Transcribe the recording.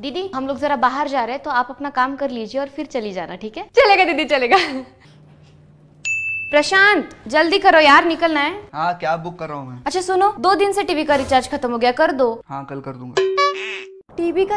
दीदी हम लोग जरा बाहर जा रहे हैं तो आप अपना काम कर लीजिए और फिर चली जाना ठीक है चलेगा दीदी चलेगा प्रशांत जल्दी करो यार निकलना है हाँ क्या बुक कर रहा हूँ मैं अच्छा सुनो दो दिन से टीवी का रिचार्ज खत्म हो गया कर दो हाँ कल कर दूंगा टीवी का